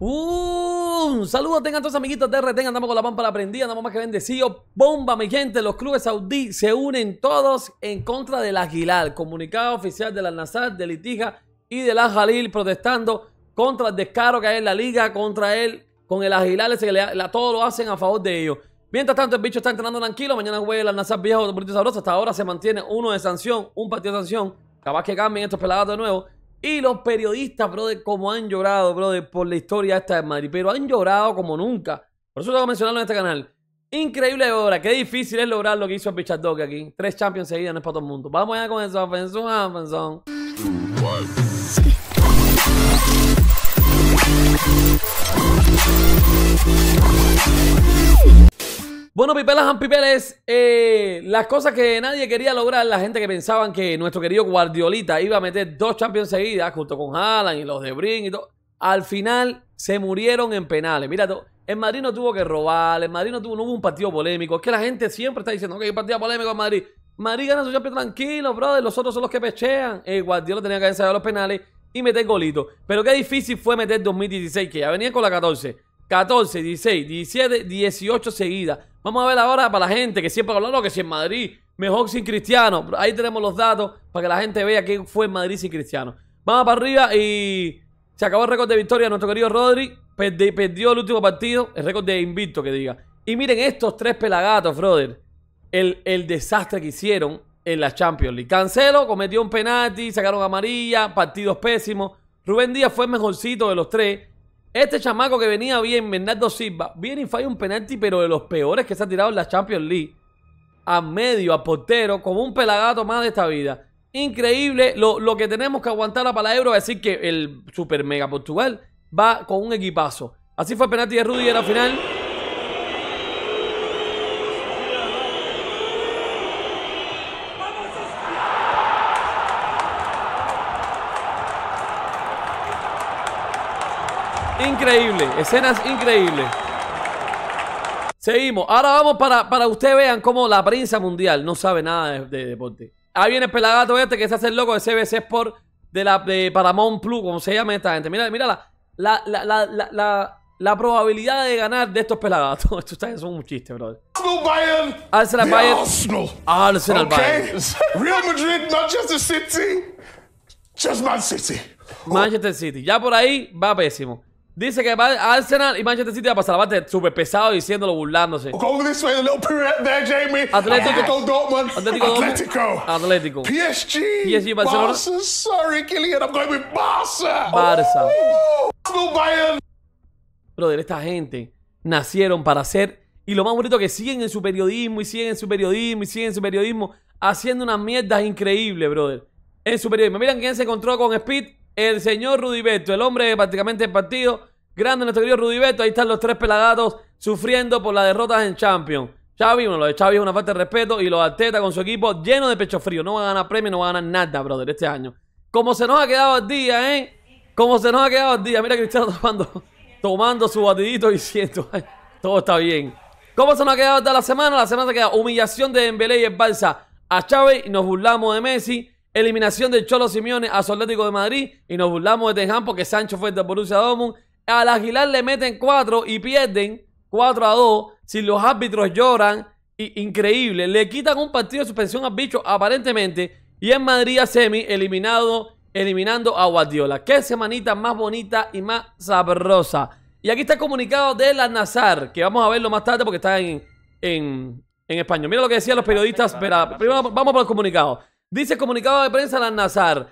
Uh, un saludos tengan todos amiguitos de RT, andamos con la la prendida, andamos más que bendecido Bomba, mi gente, los clubes saudí se unen todos en contra del Aguilar. Comunicado oficial de la Nazar, de Litija y de la Jalil protestando contra el descaro que hay en la liga, contra él, con el Aguilar, ese le, la, todo lo hacen a favor de ellos. Mientras tanto, el bicho está entrenando tranquilo. Mañana juega el Nazar viejo, bonito sabroso. Hasta ahora se mantiene uno de sanción, un partido de sanción. Capaz que cambien estos pelados de nuevo. Y los periodistas, brother, como han llorado, brother, por la historia esta de Madrid. Pero han llorado como nunca. Por eso tengo que mencionarlo en este canal. Increíble obra. Qué difícil es lograr lo que hizo el Bichard aquí. Tres champions seguidas, no es para todo el mundo. Vamos allá con eso. pensón. atención. Ah, bueno, pipelas and pipeles, eh, las cosas que nadie quería lograr, la gente que pensaban que nuestro querido Guardiolita iba a meter dos Champions seguidas junto con Haaland y los de Brin y todo, al final se murieron en penales. Mira, el Madrid no tuvo que robar, el Madrid no, tuvo, no hubo un partido polémico. Es que la gente siempre está diciendo que hay partido polémico en Madrid. Madrid gana su Champions tranquilo, brother, los otros son los que pechean. El eh, Guardiola tenía que haber los penales y meter golito. Pero qué difícil fue meter 2016, que ya venían con la 14. 14, 16, 17, 18 seguidas. Vamos a ver ahora para la gente que siempre lo que si en Madrid mejor sin Cristiano. Ahí tenemos los datos para que la gente vea quién fue en Madrid sin Cristiano. Vamos para arriba y se acabó el récord de victoria. Nuestro querido Rodri perdió el último partido, el récord de invicto que diga. Y miren estos tres pelagatos, brother. El, el desastre que hicieron en la Champions League. Cancelo cometió un penalti, sacaron amarilla, partidos pésimos. Rubén Díaz fue el mejorcito de los tres este chamaco que venía bien, Bernardo Silva, viene y falla un penalti, pero de los peores que se ha tirado en la Champions League. A medio, a portero, como un pelagato más de esta vida. Increíble lo, que tenemos que aguantar a la es decir que el Super Mega Portugal va con un equipazo. Así fue el penalti de Rudy en la final. Increíble, escenas increíbles. Seguimos. Ahora vamos para, para ustedes vean cómo la prensa mundial no sabe nada de, deporte. Ahí viene el pelagato este que se hace el loco de CBC Sport de la de Paramount Plus, como se llama esta gente. Mira, mira la, la, la, la, la probabilidad de ganar de estos pelagatos. Estos son un chiste, brother. Arsenal Bayern. Arsenal. Bayern. Real Madrid, Manchester City. Just Man City. Manchester City. Ya por ahí va pésimo. Dice que va Arsenal y Manchester City va a pasar la parte súper pesado diciéndolo, burlándose. Atlético Dortmund. Atlético PSG. PSG Barcelona. Barça, sorry, Killian, I'm going with Barça. Barça. Oh, brother, esta gente nacieron para ser y lo más bonito que siguen en su periodismo y siguen en su periodismo y siguen en su periodismo haciendo unas mierdas increíbles, brother. En su periodismo. Miren quién se encontró con Speed, el señor Beto, el hombre prácticamente del partido Grande nuestro querido Rudy Ahí están los tres pelagatos sufriendo por las derrotas en Champions. Xavi, bueno, lo de Xavi es una falta de respeto. Y los Arteta con su equipo lleno de pecho frío. No va a ganar premio, no va a ganar nada, brother, este año. Como se nos ha quedado al día, ¿eh? Como se nos ha quedado el día. Mira Cristiano tomando, tomando su batidito y diciendo, todo está bien. ¿Cómo se nos ha quedado hasta la semana? La semana se queda humillación de Dembélé y el Balsa a Chávez y nos burlamos de Messi. Eliminación de Cholo Simeone a Atlético de Madrid y nos burlamos de Teján porque Sancho fue de Borussia Dortmund. Al Aguilar le meten 4 y pierden 4 a 2. Si los árbitros lloran, y, increíble. Le quitan un partido de suspensión al bicho, aparentemente. Y en Madrid a semi, eliminado, eliminando a Guardiola. Qué semanita más bonita y más sabrosa. Y aquí está el comunicado de la Nazar, que vamos a verlo más tarde porque está en, en, español. Mira lo que decían los periodistas. Pero primero vamos por el comunicado. Dice comunicado de prensa la Nazar.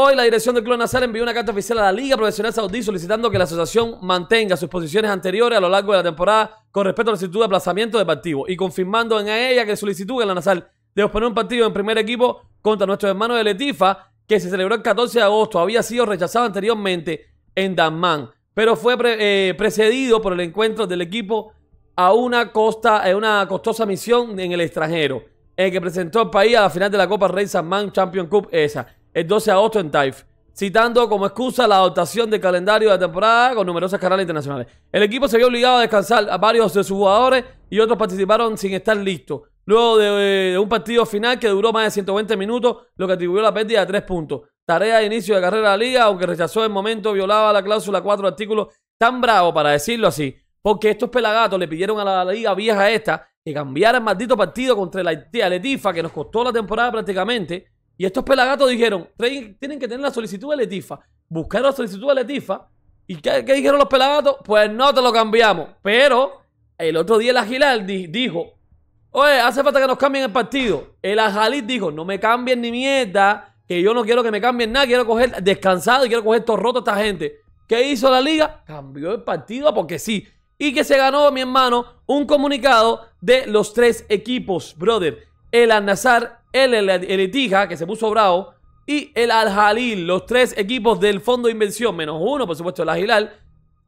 Hoy la dirección del Club Nazar envió una carta oficial a la Liga Profesional Saudí solicitando que la asociación mantenga sus posiciones anteriores a lo largo de la temporada con respecto a la solicitud de aplazamiento de partido y confirmando en ella que solicitud que la Nazar de exponer un partido en primer equipo contra nuestro hermano de Letifa que se celebró el 14 de agosto había sido rechazado anteriormente en Danmán, pero fue eh, precedido por el encuentro del equipo a una, costa, eh, una costosa misión en el extranjero, el que presentó al país a la final de la Copa Rey Salman Champion Cup esa el 12 de agosto en Taif, citando como excusa la adoptación del calendario de temporada con numerosas canales internacionales. El equipo se vio obligado a descansar a varios de sus jugadores y otros participaron sin estar listos. Luego de, un partido final que duró más de 120 minutos, lo que atribuyó la pérdida de 3 puntos. Tarea de inicio de carrera de la liga, aunque rechazó el momento, violaba la cláusula 4 artículos... tan bravo, para decirlo así, porque estos pelagatos le pidieron a la liga vieja esta que cambiara el maldito partido contra la Letifa, que nos costó la temporada prácticamente, y estos pelagatos dijeron, tienen que tener la solicitud de Letifa. Buscaron la solicitud de Letifa. ¿Y qué, dijeron los pelagatos? Pues no te lo cambiamos. Pero el otro día el Agilar dijo, oye, hace falta que nos cambien el partido. El Ajalit dijo, no me cambien ni mierda, que yo no quiero que me cambien nada, quiero coger descansado y quiero coger todo roto a esta gente. ¿Qué hizo la liga? Cambió el partido porque sí. Y que se ganó, mi hermano, un comunicado de los tres equipos, brother el Al-Nazar, el, el, que se puso bravo, y el Al-Jalil, los tres equipos del fondo de inversión, menos uno, por supuesto, el Agilal,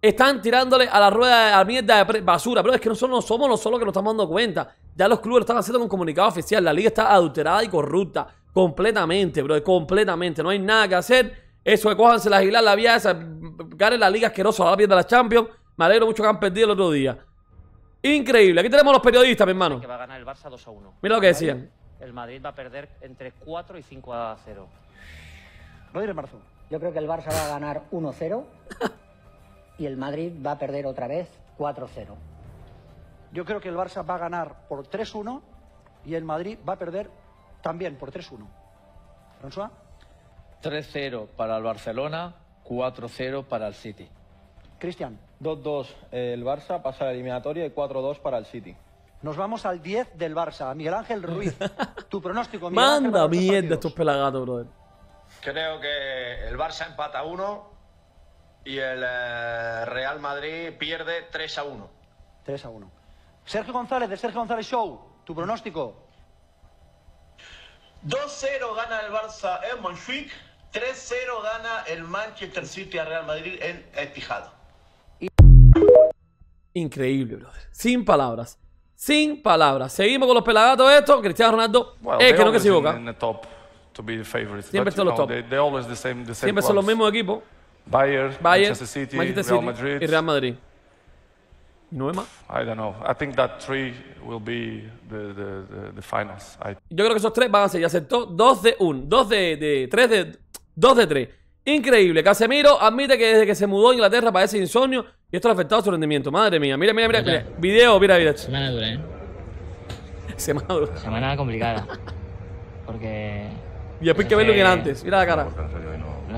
están tirándole a la rueda, a mierda de basura. Pero es que nosotros no somos los solos que nos estamos dando cuenta. Ya los clubes están haciendo un comunicado oficial. La liga está adulterada y corrupta. Completamente, bro. Completamente. No hay nada que hacer. Eso de cójanse la Aguilar, la vía esa. Ganen la liga asquerosa, la perder la Champions. Me alegro mucho que han perdido el otro día. Increíble. Aquí tenemos a los periodistas, mi hermano. Que va a ganar el Barça 2 a 1. Mira lo que decían. El Madrid va a perder entre 4 y 5 a 0. Rodríguez Marzón. Yo creo que el Barça va a ganar 1-0 y el Madrid va a perder otra vez 4-0. Yo creo que el Barça va a ganar por 3-1 y el Madrid va a perder también por 3-1. François. 3-0 para el Barcelona, 4-0 para el City. Cristian. 2-2 eh, el Barça, pasa a la eliminatoria y 4-2 para el City. Nos vamos al 10 del Barça, Miguel Ángel Ruiz. tu pronóstico, Miguel Manda bien de estos pelagatos, brother. Creo que el Barça empata 1 y el eh, Real Madrid pierde 3 1. 3 1. Sergio González, de Sergio González Show, tu pronóstico. 2-0 gana el Barça en Montjuic, 3-0 gana el Manchester City a Real Madrid en Estijado. Increíble, brother. Sin palabras. Sin palabras. Seguimos con los pelagatos esto. Cristiano Ronaldo well, es que no que se equivoca. Siempre son los top. Siempre son los mismos equipos. Bayern, Bayern Manchester City, Manchester City Real Madrid. y Real Madrid. es más? I don't know. I think that three will be the, the, the, finals. Yo creo que esos tres van a ser, ya ser 2 de 1. 2 de, de 3 de, 2 de 3. Increíble. Casemiro admite que desde que se mudó a Inglaterra parece insomnio y esto le ha afectado a su rendimiento, madre mía. Mira, mira, mira. mira. Video, mira, mira. Semana dura, ¿eh? Semana dura. Semana complicada. Porque. Y después que verlo lo que antes. Mira la cara.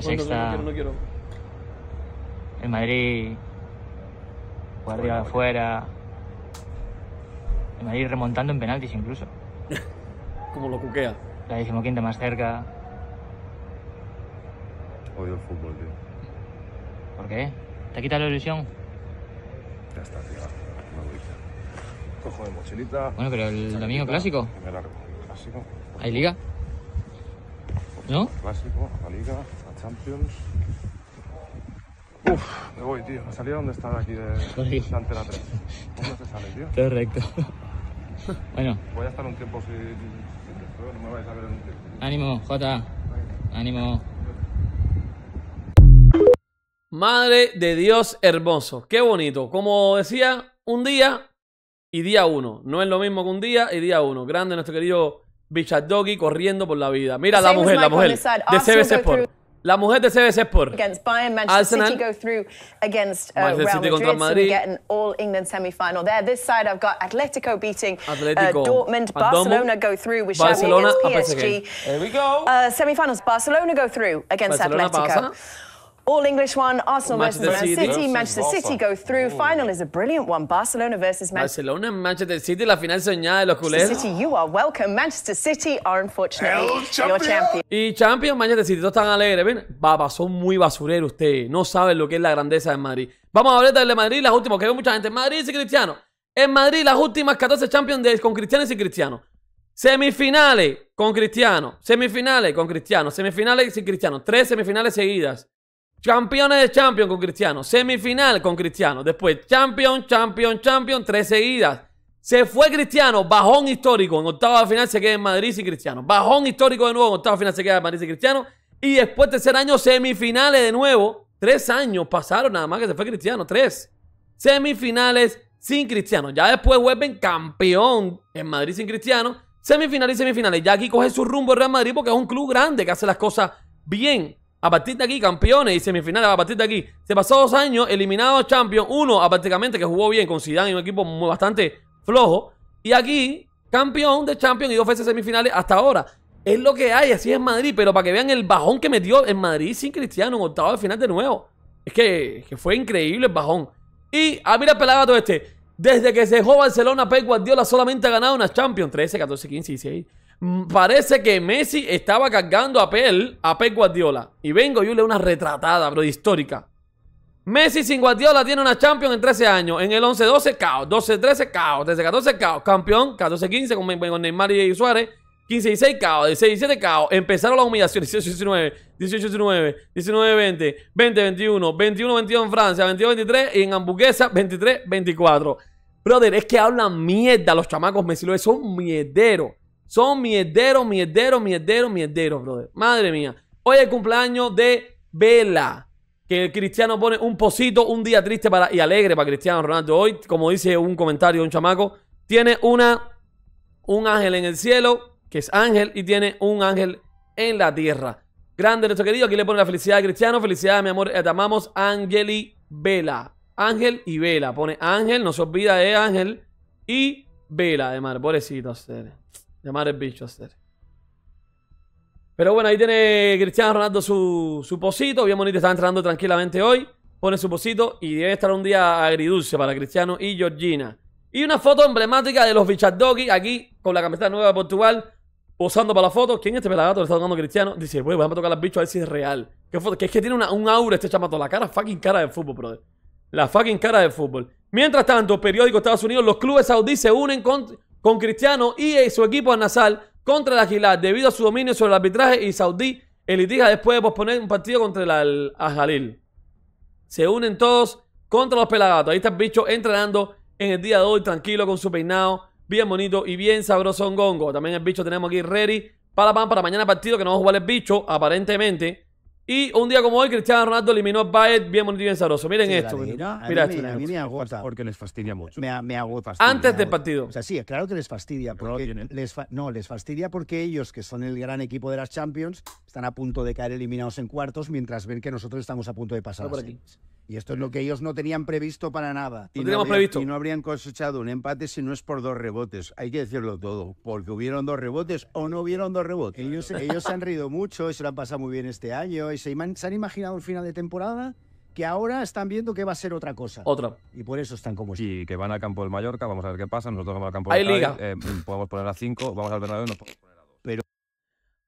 sexta. No, no, no quiero. En Madrid. Guardia afuera. En Madrid remontando en penaltis incluso. Como lo cuquea. La decimoquinta más cerca. Odio el fútbol, tío. ¿Por qué? ¿Te ha quitado la ilusión? Ya está, tío. No Cojo de mochilita. Bueno, pero el domingo clásico. Me largo. Clásico. ¿Hay liga? ¿No? Clásico, a la liga, a Champions. Uf, me voy, tío. La salida donde está aquí de, de la 3. ¿Cómo se sale, tío? Correcto. bueno. Voy a estar un tiempo sin... No me vais a ver en un tiempo. Ánimo, Jota. Ánimo. Madre de Dios hermoso. Qué bonito. Como decía, un día y día uno. No es lo mismo que un día y día uno. Grande nuestro querido Bichard Doggy corriendo por la vida. Mira la mujer, la mujer de CBC Sport. La mujer de CBC Sport. Against Bayern, Manchester City go through against uh, Real Madrid, contra Madrid. So all England semi-final there. This side I've got Atletico beating uh, Dortmund. Barcelona go through with Xavi against ah, PSG. There we go. Uh, semi-finals. Barcelona go through against Atletico. All English one, Arsenal Manchester versus City. City. Manchester City go through. Final is a brilliant one. Barcelona versus Manchester. City. Barcelona Manchester City, la final soñada de los culés. Manchester City, you are welcome. Manchester City are unfortunately your champion. Y champions Manchester City, todos están alegres. Ven, papá, son muy basureros ustedes. No saben lo que es la grandeza de Madrid. Vamos a hablar del de Madrid, las últimas, que veo mucha gente. Madrid y Cristiano. En Madrid, las últimas 14 Champions de, con Cristiano y Cristiano. Semifinales con Cristiano. Semifinales con Cristiano. Semifinales sin Cristiano. Tres semifinales seguidas. Campeones de Champions con Cristiano. Semifinal con Cristiano. Después Champions, Champion, Champion, Tres seguidas. Se fue Cristiano. Bajón histórico. En octava final se queda en Madrid sin Cristiano. Bajón histórico de nuevo. En octava final se queda en Madrid sin Cristiano. Y después tercer año semifinales de nuevo. Tres años pasaron nada más que se fue Cristiano. Tres. Semifinales sin Cristiano. Ya después vuelven campeón en Madrid sin Cristiano. Semifinales y semifinales. Ya aquí coge su rumbo el Real Madrid porque es un club grande que hace las cosas bien. A partir de aquí, campeones y semifinales. A partir de aquí, se pasó dos años eliminado a Champions. Uno, prácticamente que jugó bien con Zidane y un equipo bastante flojo. Y aquí, campeón de Champions y dos veces semifinales hasta ahora. Es lo que hay, así es Madrid. Pero para que vean el bajón que metió en Madrid sin Cristiano en octavo de final de nuevo. Es que, fue increíble el bajón. Y a ah, mira pelada todo este. Desde que se dejó Barcelona, Pep Guardiola solamente ha ganado una Champions 13, 14, 15, 16. Mm, parece que Messi estaba cargando a Pel, a Pep Guardiola. Y vengo yo le una retratada, bro, histórica. Messi sin Guardiola tiene una Champions en 13 años. En el 11-12, caos. 12-13, caos. 13-14, caos. Campeón, 14-15 con, Neymar y Suárez. 15-16, caos. 16-17, caos. Empezaron las humillaciones. 18-19, 18-19, 19-20, 20-21, 21-22 en Francia, 22-23 y en Hamburguesa, 23-24. Brother, es que hablan mierda los chamacos Messi. Son mierderos. Son mierderos mierderos mi mierderos brother. Madre mía. Hoy es el cumpleaños de Vela. Que el Cristiano pone un posito, un día triste para, y alegre para Cristiano Ronaldo. Hoy, como dice un comentario de un chamaco, tiene una, un ángel en el cielo, que es ángel, y tiene un ángel en la tierra. Grande nuestro querido. Aquí le pone la felicidad a Cristiano. Felicidad, mi amor. Te amamos, y Vela. Ángel y Vela. Pone Ángel, no se olvida de Ángel y Vela, de mar. Llamar el bicho a hacer. Pero bueno, ahí tiene Cristiano Ronaldo su, su posito. Bien bonito, está entrenando tranquilamente hoy. Pone su posito y debe estar un día agridulce para Cristiano y Georgina. Y una foto emblemática de los Bichardogui aquí con la camiseta nueva de Portugal. Posando para la foto. ¿Quién es este pelagato le está tocando Cristiano? Dice, bueno, vamos a tocar las bichos a ver si es real. ¿Qué foto? Que es que tiene un aura este chamato. La cara, fucking cara de fútbol, brother. La fucking cara de fútbol. Mientras tanto, periódico Estados Unidos, los clubes saudíes se unen con, con Cristiano y su equipo al nasal contra el Gilad debido a su dominio sobre el arbitraje y Saudí el después de posponer un partido contra el Al-Jalil. Se unen todos contra los pelagatos. Ahí está el bicho entrenando en el día de hoy, tranquilo, con su peinado, bien bonito y bien sabroso en gongo. También el bicho tenemos aquí ready para pan para mañana partido que no va a jugar el bicho, aparentemente. Y un día como hoy, Cristiano Ronaldo eliminó a Baez bien bonito y bien sabroso. Miren esto. Mira, esto. A mí me agota. Porque les fastidia mucho. Me, agota. Antes del partido. O sea, sí, claro que les fastidia. Porque no, les fastidia porque ellos, que son el gran equipo de las Champions, están a punto de caer eliminados en cuartos mientras ven que nosotros estamos a punto de pasar. por aquí. Y esto es lo que ellos no tenían previsto para nada. Y no, habrían, y no habrían cosechado un empate si no es por dos rebotes. Hay que decirlo todo. Porque hubieron dos rebotes o no hubieron dos rebotes. Ellos, se han reído mucho y se lo han pasado muy bien este año. Y se, han imaginado el final de temporada que ahora están viendo que va a ser otra cosa. Otra. Y por eso están como Y que van al campo del Mallorca, vamos a ver qué pasa. Nosotros vamos al campo del eh, Mallorca. Mm, podemos poner a cinco vamos al Bernabéu, nos podemos poner a Pero...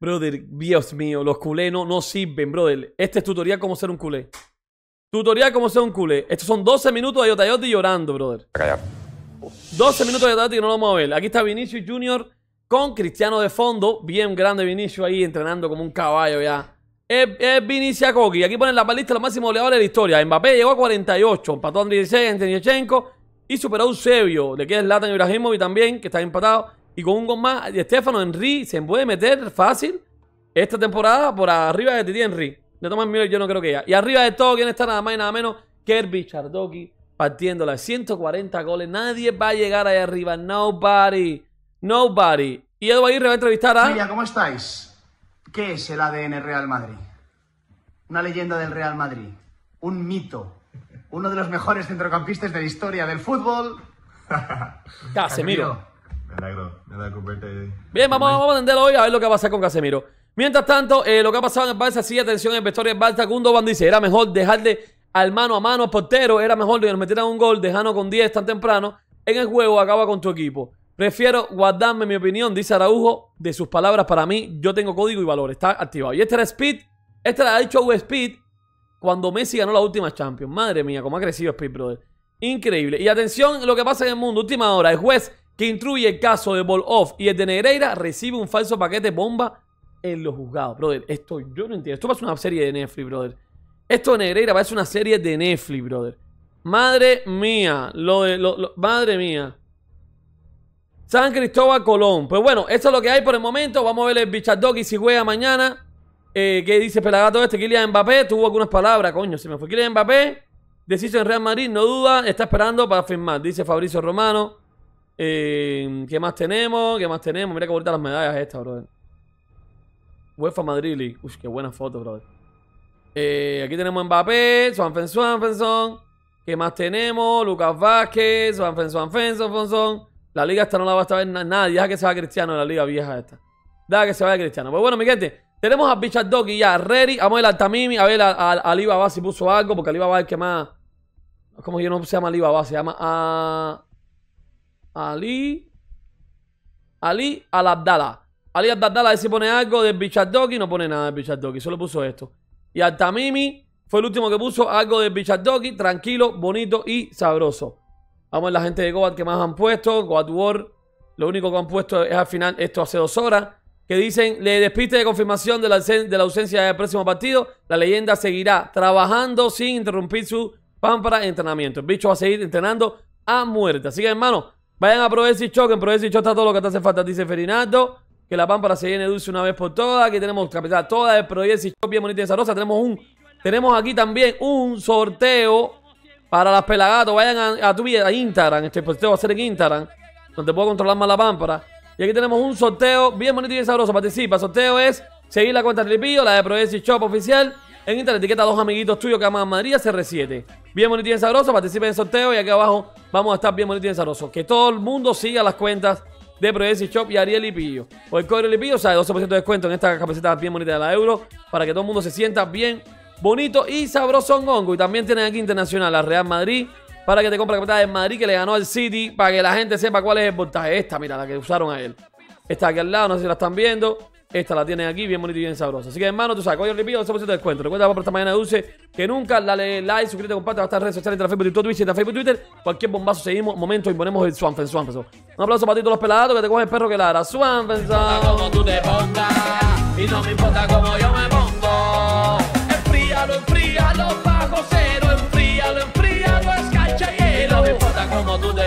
Brother, Dios mío, los culés no, no sirven, brother. Este es tutorial cómo ser un culé. Tutorial como ser un culé. Estos son 12 minutos de Yotayoti llorando, brother. 12 minutos de Yotayoti que no lo vamos a ver. Aquí está Vinicius Junior con Cristiano de fondo. Bien grande Vinicius ahí entrenando como un caballo ya. Es, Vinicius Koki. Aquí ponen la palista los máximos goleadores de la historia. Mbappé llegó a 48. Empató a 16 Tenichenko Y superó a Eusebio. Le queda Zlatan Ibrahimovic también, que está empatado. Y con un gol más, Estefano Henry se puede meter fácil esta temporada por arriba de Titi Henry toman miedo y yo no creo que ya. Y arriba de todo, ¿quién está nada más y nada menos? Kirby Chardoki partiéndola. 140 goles. Nadie va a llegar ahí arriba. Nobody. Nobody. Y Edu Aguirre va a entrevistar a... Mira, ¿cómo estáis? ¿Qué es el ADN Real Madrid? Una leyenda del Real Madrid. Un mito. Uno de los mejores centrocampistas de la historia del fútbol. Casemiro. Me alegro, me Bien, vamos, a entenderlo hoy a ver lo que va a pasar con Casemiro. Mientras tanto, eh, lo que ha pasado en el Barça, sí, atención, en vestuario del Barça, Gundogan dice, era mejor dejarle al mano a mano al portero, era mejor que nos metieran un gol, dejando con 10 tan temprano, en el juego acaba con tu equipo. Prefiero guardarme mi opinión, dice Araujo, de sus palabras para mí, yo tengo código y valor, está activado. Y este era Speed, este ha el show Speed, cuando Messi ganó la última Champions. Madre mía, cómo ha crecido Speed, brother. Increíble. Y atención, lo que pasa en el mundo, última hora, el juez que intruye el caso de Ball Off y el de Negreira recibe un falso paquete bomba en los juzgados. Brother, esto yo no entiendo. Esto ser una serie de Netflix, brother. Esto de a ser una serie de Netflix, brother. Madre mía, lo de. madre mía. San Cristóbal Colón. Pues bueno, esto es lo que hay por el momento. Vamos a ver el Bichard y si juega mañana. Eh, ¿Qué dice Pelagato este? Kylian Mbappé tuvo algunas palabras, coño, se me fue. Kylian Mbappé, Decisión en Real Madrid, no duda, está esperando para firmar, dice Fabricio Romano. Eh, ¿Qué más tenemos? ¿Qué más tenemos? Mira que bonita las medallas estas, brother. UEFA Madrid League. Uy, qué buena foto, brother. Eh, aquí tenemos Mbappé, Swanfen, Swanfenson. ¿Qué más tenemos? Lucas Vázquez, Suan Swanfenson, La liga esta no la va a estar ver nadie. Deja que se vaya Cristiano, la liga vieja esta. Deja que se vaya Cristiano. Pues bueno, mi gente, tenemos a Bichard Doggy ya, a vamos a Altamimi, a ver a, a, a Alibaba si puso algo, porque Alibaba es el que más. Como yo no se llama Alibaba, se llama a. Ah, Ali. Ali al Alias Dardala, a ver si pone algo del Doggy No pone nada del Doggy solo puso esto. Y Tamimi fue el último que puso algo del Doggy Tranquilo, bonito y sabroso. Vamos a la gente de Goat que más han puesto. Goat War. Lo único que han puesto es al final esto hace dos horas. Que dicen, le despiste de confirmación de la, ausencia del próximo partido. La leyenda seguirá trabajando sin interrumpir su pámpara de entrenamiento. El bicho va a seguir entrenando a muerte. Así que, hermano, vayan a proveer y Choque. En si y está todo lo que te hace falta, dice Ferinato que la pámpara se llene dulce una vez por todas. Aquí tenemos capital toda de Proyes y bien bonita y rosa. Tenemos un. Tenemos aquí también un sorteo para las pelagatos. Vayan a, a tu a Instagram. Este sorteo va a ser en Instagram. Donde puedo controlar más la pámpara. Y aquí tenemos un sorteo bien bonito y sabroso. Participa. sorteo es seguir la cuenta Tripillo, la de y Shop oficial. En Instagram etiqueta a dos amiguitos tuyos que aman a Madrid CR7. Bien bonito y sabroso. Participa en el sorteo. Y aquí abajo vamos a estar bien bonito y sabroso. Que todo el mundo siga las cuentas de Progressive Shop y Ariel Lipillo O el código Lipillo 12% de descuento en esta camiseta bien bonita de la Euro para que todo el mundo se sienta bien bonito y sabroso en hongo. Y también tienen aquí internacional la Real Madrid para que te compre la camiseta de Madrid que le ganó al City para que la gente sepa cuál es el voltaje. Esta, mira, la que usaron a él. Está aquí al lado, no sé si la están viendo. Esta la tiene aquí, bien bonita y bien sabrosa. Así que, hermano, tú sabes, hoy limpio, pido 12% de descuento. Recuerda, para esta mañana dulce, que nunca dale like, suscríbete, comparte, a estar redes sociales, entre Facebook, Twitch, entre Facebook, Twitter. Cualquier bombazo seguimos, momento, y ponemos el Swanfen, Swanfen. Un aplauso para ti, todos los pelados, que te coge el perro que la hará Como tú y no me importa cómo yo me pongo. Enfríalo, enfríalo, bajo cero, enfríalo, enfríalo, es no me importa tú te